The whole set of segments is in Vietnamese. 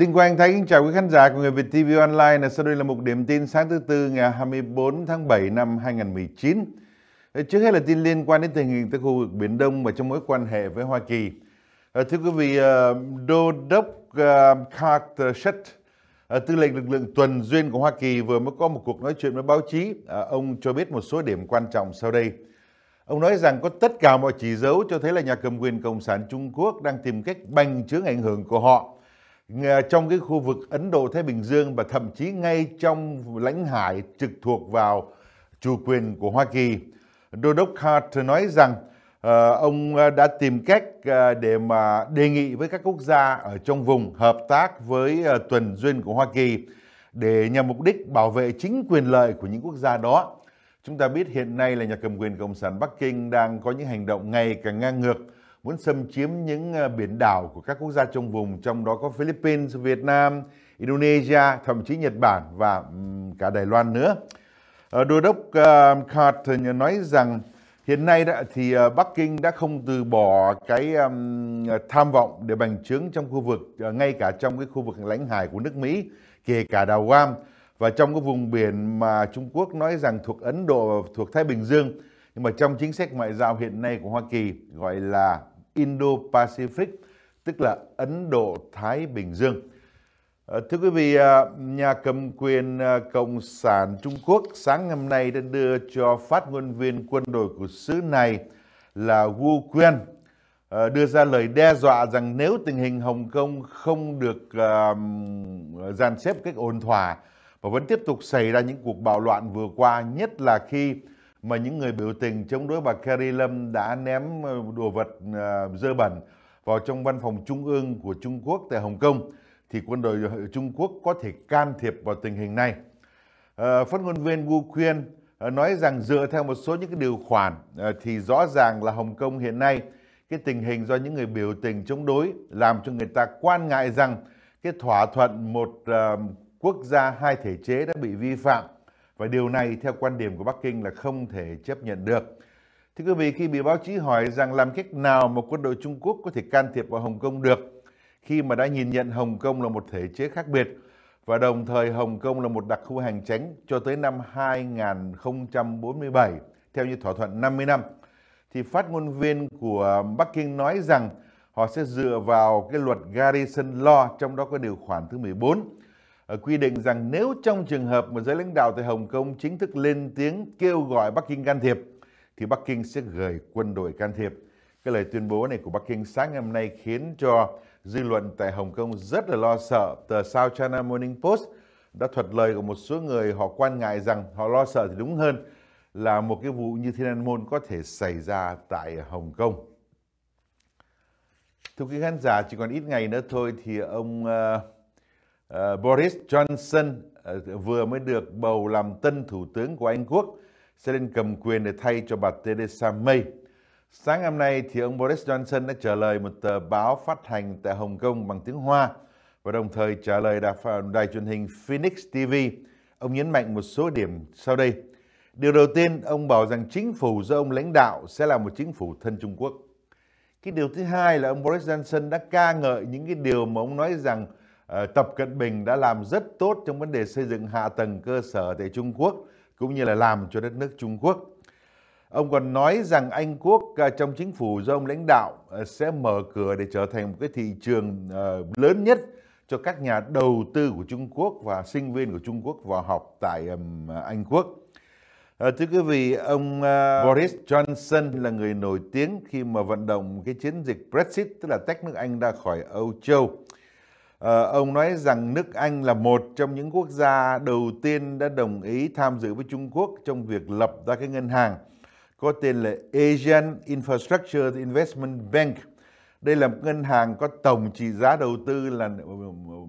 Đinh Quang Thái kính chào quý khán giả của Người Việt TV Online. Là sau đây là một điểm tin sáng thứ Tư ngày 24 tháng 7 năm 2019. Ờ, trước hết là tin liên quan đến tình hình tại khu vực Biển Đông và trong mối quan hệ với Hoa Kỳ. Ờ, thưa quý vị, ờ, Đô đốc Carter Shett, tư lệnh lực lượng tuần duyên của Hoa Kỳ vừa mới có một cuộc nói chuyện với báo chí. Ông cho biết một số điểm quan trọng sau đây. Ông nói rằng có tất cả mọi chỉ dấu cho thấy là nhà cầm quyền Cộng sản Trung Quốc đang tìm cách bành trướng ảnh hưởng của họ Ờ, trong cái khu vực Ấn Độ Thái Bình Dương và thậm chí ngay trong lãnh hải trực thuộc vào chủ quyền của Hoa Kỳ. Đô đốc Carter nói rằng ờ, ông ờ, đã tìm cách để mà đề nghị với các quốc gia ở trong vùng hợp tác với tuần duyên của Hoa Kỳ để nhằm mục đích bảo vệ chính quyền lợi của những quốc gia đó. Chúng ta biết hiện nay là nhà cầm quyền Cộng sản Bắc Kinh đang có những hành động ngày càng ngang ngược muốn xâm chiếm những ờ, biển đảo của các quốc gia trong vùng, trong đó có Philippines, Việt Nam, Indonesia, thậm chí Nhật Bản và cả Đài Loan nữa. Ờ, đô đốc ờ, Carter nói rằng hiện nay đã, thì Bắc Kinh đã không từ bỏ cái tham vọng để bành trướng trong khu vực, ngay cả trong cái khu vực lãnh hải của nước Mỹ, kể cả đảo Guam và trong cái vùng biển mà Trung Quốc nói rằng thuộc Ấn Độ thuộc Thái Bình Dương. Nhưng mà trong chính sách ngoại giao hiện nay của Hoa Kỳ gọi là Indo-Pacific, tức là Ấn Độ-Thái Bình Dương. Ờ, thưa quý vị, à, nhà cầm quyền à, Cộng sản Trung Quốc sáng ngày hôm nay đã đưa cho phát ngôn viên quân đội của xứ này là Wu Qian ờ, đưa ra lời đe dọa rằng nếu tình hình Hồng Kông không được dàn xếp cách ổn thỏa và vẫn tiếp tục xảy ra những cuộc bạo loạn vừa qua, nhất là khi mà những người biểu tình chống đối bà Carrie Lâm đã ném ờ, đồ vật ờ, dơ bẩn vào trong văn phòng trung ương của Trung Quốc tại Hồng Kông thì quân đội ờ, Trung Quốc có thể can thiệp vào tình hình này. Phát ngôn viên Wu Quyên nói rằng dựa theo một số những cái điều khoản thì rõ ràng là Hồng Kông hiện nay cái tình hình do những người biểu tình chống đối làm cho người ta quan ngại rằng cái thỏa thuận một quốc gia hai thể chế đã bị vi phạm và điều này theo quan điểm của Bắc Kinh là không thể chấp nhận được. Thưa quý vị, khi bị báo chí hỏi rằng làm cách nào một quân đội Trung Quốc có thể can thiệp vào Hồng Kông được, khi mà đã nhìn nhận Hồng Kông là một thể chế khác biệt, và đồng thời Hồng Kông là một đặc khu hành tránh cho tới năm 2047, theo như thỏa thuận 50 năm, thì phát ngôn viên của Bắc Kinh nói rằng họ sẽ dựa vào cái luật Garrison Law, trong đó có điều khoản thứ 14, Ờ, quy định rằng nếu trong trường hợp mà giới lãnh đạo tại Hồng Kông chính thức lên tiếng kêu gọi Bắc Kinh can thiệp thì Bắc Kinh sẽ gửi quân đội can thiệp. Cái lời tuyên bố này của Bắc Kinh sáng ngày hôm nay khiến cho dư luận tại Hồng Kông rất là lo sợ. Tờ South China Morning Post đã thuật lời của một số người họ quan ngại rằng họ lo sợ thì đúng hơn là một cái vụ như Thiên An Môn có thể xảy ra tại Hồng Kông. Thưa quý khán giả, chỉ còn ít ngày nữa thôi thì ông uh, uh, Boris Johnson uh, vừa mới được bầu làm tân thủ tướng của Anh Quốc sẽ lên cầm quyền để thay cho bà Theresa May. Sáng hôm nay thì ông Boris Johnson đã trả lời một tờ báo phát hành tại Hồng Kông bằng tiếng Hoa và đồng thời trả lời đài, đài truyền hình Phoenix TV. Ông nhấn mạnh một số điểm sau đây. Điều đầu tiên, ông bảo rằng chính phủ do ông lãnh đạo sẽ là một chính phủ thân Trung Quốc. Cái điều thứ hai là ông Boris Johnson đã ca ngợi những cái điều mà ông nói rằng Ờ, Tập Cận Bình đã làm rất tốt trong vấn đề xây dựng hạ tầng cơ sở tại Trung Quốc cũng như là làm cho đất nước Trung Quốc. Ông còn nói rằng Anh Quốc ờ, trong chính phủ do ông lãnh đạo ờ, sẽ mở cửa để trở thành một cái thị trường lớn nhất cho các nhà đầu tư của Trung Quốc và sinh viên của Trung Quốc vào học tại Anh Quốc. Thưa quý vị, ông Boris Johnson là người nổi tiếng khi mà vận động cái chiến dịch Brexit, tức là tách nước Anh ra khỏi Âu Châu. Ờ, ông nói rằng nước Anh là một trong những quốc gia đầu tiên đã đồng ý tham dự với Trung Quốc trong việc lập ra cái ngân hàng có tên là Asian Infrastructure Investment Bank. Đây là một ngân hàng có tổng trị giá đầu tư là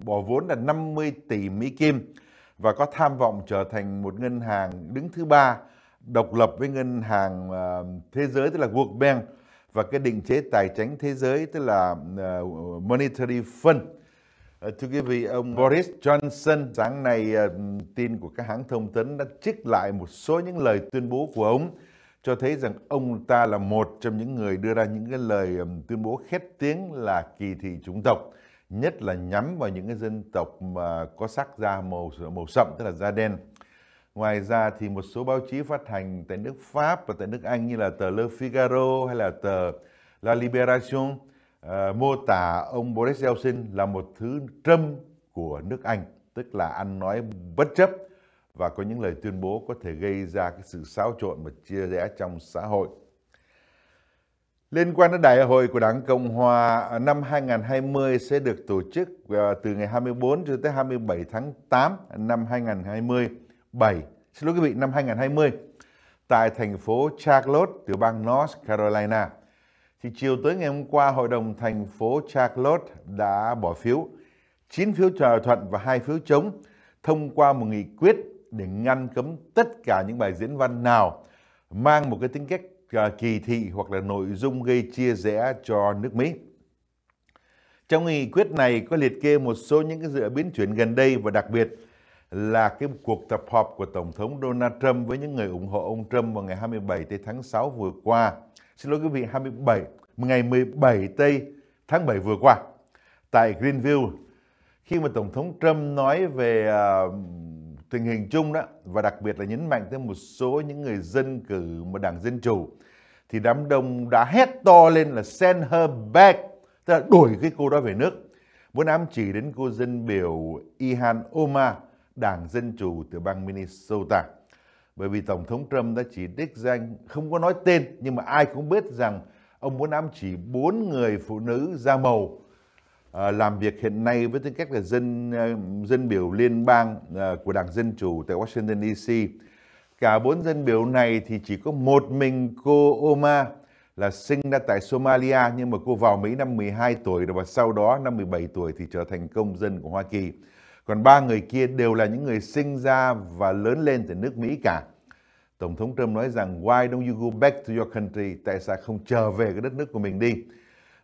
bỏ vốn là 50 tỷ Mỹ Kim và có tham vọng trở thành một ngân hàng đứng thứ ba độc lập với ngân hàng ờ, thế giới tức là World Bank và cái định chế tài chính thế giới tức là ờ, Monetary Fund Ờ, thưa quý vị, ông ờ, Boris Johnson sáng nay ờ, tin của các hãng thông tấn đã trích lại một số những lời tuyên bố của ông cho thấy rằng ông ta là một trong những người đưa ra những cái lời tuyên bố khét tiếng là kỳ thị chủng tộc, nhất là nhắm vào những cái dân tộc mà có sắc da màu màu sậm tức là da đen. Ngoài ra thì một số báo chí phát hành tại nước Pháp và tại nước Anh như là tờ Le Figaro hay là tờ La Libération uh, mô tả ông Boris Johnson là một thứ trâm của nước Anh, tức là ăn nói bất chấp và có những lời tuyên bố có thể gây ra cái sự xáo trộn và chia rẽ trong xã hội. Liên quan đến đại hội của Đảng Cộng Hòa ờ, năm 2020 sẽ được tổ chức ờ, từ ngày 24 cho tới 27 tháng 8 năm 2020. 2027. Xin lỗi quý vị, năm 2020 tại thành phố Charlotte tiểu bang North Carolina thì chiều tới ngày hôm qua Hội đồng thành phố Charlotte đã bỏ phiếu 9 phiếu thỏa thuận và 2 phiếu chống thông qua một nghị quyết để ngăn cấm tất cả những bài diễn văn nào mang một cái tính cách à, kỳ thị hoặc là nội dung gây chia rẽ cho nước Mỹ. Trong nghị quyết này có liệt kê một số những cái dự biến chuyển gần đây và đặc biệt là cái cuộc tập họp của Tổng thống Donald Trump với những người ủng hộ ông Trump vào ngày 27 tháng 6 vừa qua. Xin lỗi quý vị, 27, ngày 17 Tây tháng 7 vừa qua tại Greenville khi mà Tổng thống Trump nói về uh, tình hình chung đó và đặc biệt là nhấn mạnh tới một số những người dân cử mà đảng Dân Chủ thì đám đông đã hét to lên là send her back tức là đuổi cái cô đó về nước muốn ám chỉ đến cô dân biểu Ihan Omar đảng Dân Chủ từ bang Minnesota bởi vì Tổng thống Trump đã chỉ đích danh, không có nói tên, nhưng mà ai cũng biết rằng ông muốn ám chỉ bốn người phụ nữ da màu à, làm việc hiện nay với tư cách là dân à, dân biểu liên bang à, của Đảng Dân Chủ tại Washington dc Cả bốn dân biểu này thì chỉ có một mình cô Oma là sinh ra tại Somalia nhưng mà cô vào Mỹ năm 12 tuổi và sau đó năm 17 tuổi thì trở thành công dân của Hoa Kỳ. Còn ba người kia đều là những người sinh ra và lớn lên tại nước Mỹ cả. Tổng thống Trump nói rằng Why don't you go back to your country? Tại sao không trở về cái đất nước của mình đi?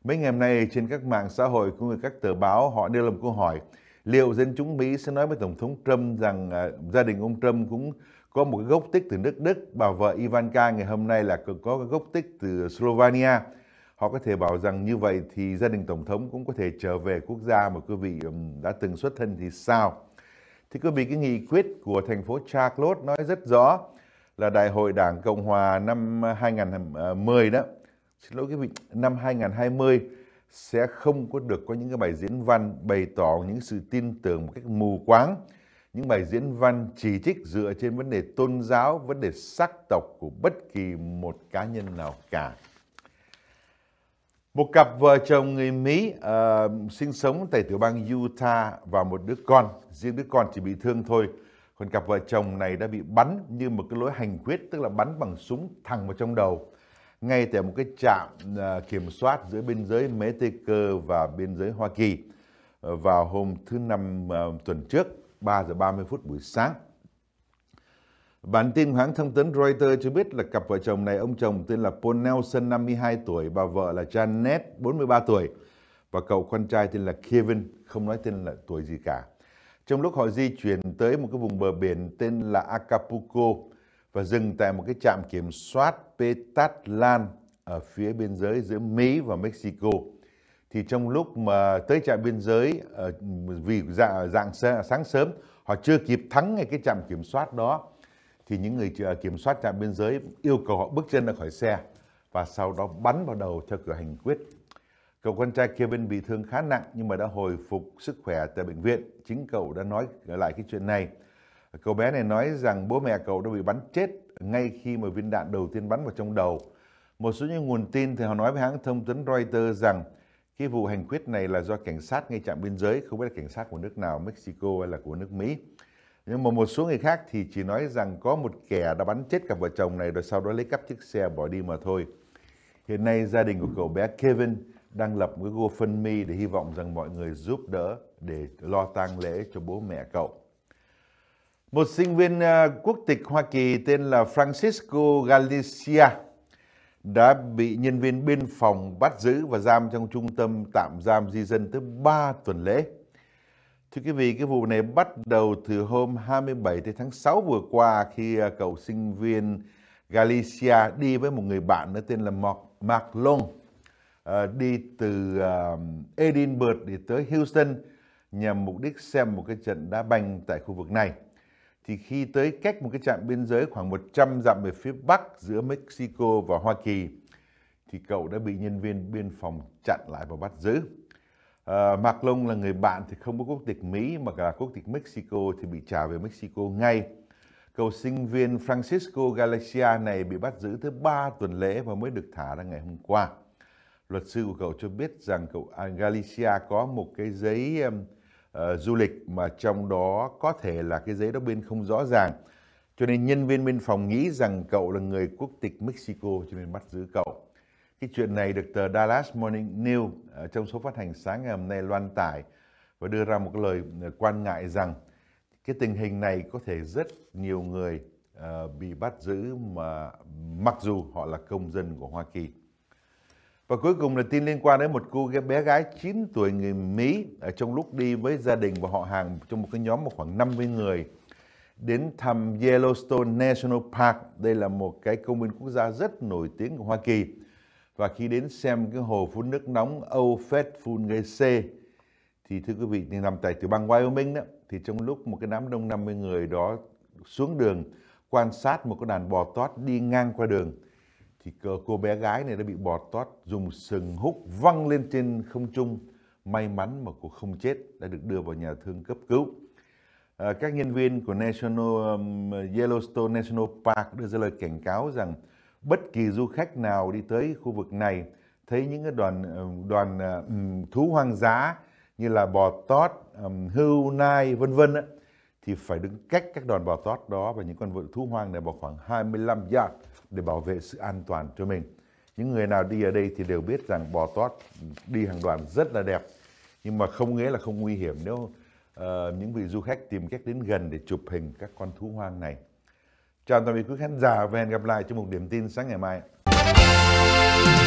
Mấy ngày hôm nay trên các mạng xã hội cũng như các tờ báo họ đưa lên câu hỏi liệu dân chúng Mỹ sẽ nói với Tổng thống Trump rằng à, gia đình ông Trump cũng có một gốc tích từ nước Đức, bà vợ Ivanka ngày hôm nay là có cái gốc tích từ Slovenia. Họ có thể bảo rằng như vậy thì gia đình Tổng thống cũng có thể trở về quốc gia mà quý vị đã từng xuất thân thì sao? Thì quý vị, cái nghị quyết của thành phố Charlotte nói rất rõ là Đại hội Đảng Cộng Hòa năm 2010 à, đó, xin lỗi quý vị, năm 2020 sẽ không có được có những cái bài diễn văn bày tỏ những sự tin tưởng một cách mù quáng, những bài diễn văn chỉ trích dựa trên vấn đề tôn giáo, vấn đề sắc tộc của bất kỳ một cá nhân nào cả. Một cặp vợ chồng người Mỹ uh, sinh sống tại tiểu bang Utah và một đứa con, riêng đứa con chỉ bị thương thôi còn cặp vợ chồng này đã bị bắn như một cái lối hành quyết, tức là bắn bằng súng thẳng vào trong đầu. Ngay tại một cái trạm à, kiểm soát giữa biên giới Mexico và biên giới Hoa Kỳ à, vào hôm thứ Năm à, tuần trước, 3 giờ 30 phút buổi sáng. Bản tin hãng thông tấn Reuters cho biết là cặp vợ chồng này, ông chồng tên là Paul Nelson, 52 tuổi, bà vợ là Janet, 43 tuổi, và cậu con trai tên là Kevin, không nói tên là tuổi gì cả trong lúc họ di chuyển tới một cái vùng bờ biển tên là Acapulco và dừng tại một cái trạm kiểm soát Petatlan ở phía biên giới giữa Mỹ và Mexico. Thì trong lúc mà tới trạm biên giới ờ, vì dạ, dạng sáng sớm họ chưa kịp thắng ngay cái trạm kiểm soát đó thì những người kiểm soát trạm biên giới yêu cầu họ bước chân ra khỏi xe và sau đó bắn vào đầu theo cửa hành quyết Cậu con trai Kevin bị thương khá nặng nhưng mà đã hồi phục sức khỏe tại bệnh viện. Chính cậu đã nói lại cái chuyện này. Cậu bé này nói rằng bố mẹ cậu đã bị bắn chết ngay khi mà viên đạn đầu tiên bắn vào trong đầu. Một số những nguồn tin thì họ nói với hãng thông tấn Reuters rằng cái vụ hành quyết này là do cảnh sát ngay trạm biên giới, không biết là cảnh sát của nước nào, Mexico hay là của nước Mỹ. Nhưng mà một số người khác thì chỉ nói rằng có một kẻ đã bắn chết cặp vợ chồng này rồi sau đó lấy cắp chiếc xe bỏ đi mà thôi. Hiện nay gia đình của cậu bé Kevin đang lập một cái GoFundMe để hy vọng rằng mọi người giúp đỡ để lo tang lễ cho bố mẹ cậu. Một sinh viên à, quốc tịch Hoa Kỳ tên là Francisco Galicia đã bị nhân viên biên phòng bắt giữ và giam trong trung tâm tạm giam di dân tới 3 tuần lễ. Thưa quý vị, cái vụ này bắt đầu từ hôm 27 tháng 6 vừa qua khi à, cậu sinh viên Galicia đi với một người bạn nữa tên là Mark, Mark Ờ, đi từ ờ, Edinburgh để tới Houston nhằm mục đích xem một cái trận đá banh tại khu vực này. Thì khi tới cách một cái trạm biên giới khoảng 100 dặm về phía bắc giữa Mexico và Hoa Kỳ, thì cậu đã bị nhân viên biên phòng chặn lại và bắt giữ. À, Mạc Long là người bạn thì không có quốc tịch Mỹ mà cả quốc tịch Mexico thì bị trả về Mexico ngay. Cậu sinh viên Francisco Galicia này bị bắt giữ thứ ba tuần lễ và mới được thả ra ngày hôm qua luật sư của cậu cho biết rằng cậu Galicia có một cái giấy uh, du lịch mà trong đó có thể là cái giấy đó bên không rõ ràng. Cho nên nhân viên biên phòng nghĩ rằng cậu là người quốc tịch Mexico cho nên bắt giữ cậu. Cái chuyện này được tờ Dallas Morning News uh, trong số phát hành sáng ngày hôm nay loan tải và đưa ra một lời ờ, quan ngại rằng cái tình hình này có thể rất nhiều người uh, bị bắt giữ mà mặc dù họ là công dân của Hoa Kỳ. Và cuối cùng là tin liên quan đến một cô bé gái 9 tuổi người Mỹ ở trong lúc đi với gia đình và họ hàng trong một cái nhóm một khoảng 50 người đến thăm Yellowstone National Park. Đây là một cái công viên quốc gia rất nổi tiếng của Hoa Kỳ. Và khi đến xem cái hồ phun nước nóng Old Faithful C thì thưa quý vị thì nằm tại tiểu bang Wyoming đó thì trong lúc một cái đám đông 50 người đó xuống đường quan sát một cái đàn bò tót đi ngang qua đường thì cô, cô bé gái này đã bị bò tót dùng sừng húc văng lên trên không trung. May mắn mà cô không chết đã được đưa vào nhà thương cấp cứu. À, các nhân viên của National um, Yellowstone National Park đưa ra lời cảnh cáo rằng bất kỳ du khách nào đi tới khu vực này thấy những cái đoàn um, đoàn à, um, thú hoang dã như là bò tót, um, hươu, nai vân vân thì phải đứng cách các đoàn bò tót đó và những con vật thú hoang này vào khoảng 25 yard để bảo vệ sự an toàn cho mình. Những người nào đi ở đây thì đều biết rằng bò tót đi hàng đoàn rất là đẹp, nhưng mà không nghĩa là không nguy hiểm nếu uh, những vị du khách tìm cách đến gần để chụp hình các con thú hoang này. Chào tạm biệt quý khán giả và hẹn gặp lại trong một điểm tin sáng ngày mai.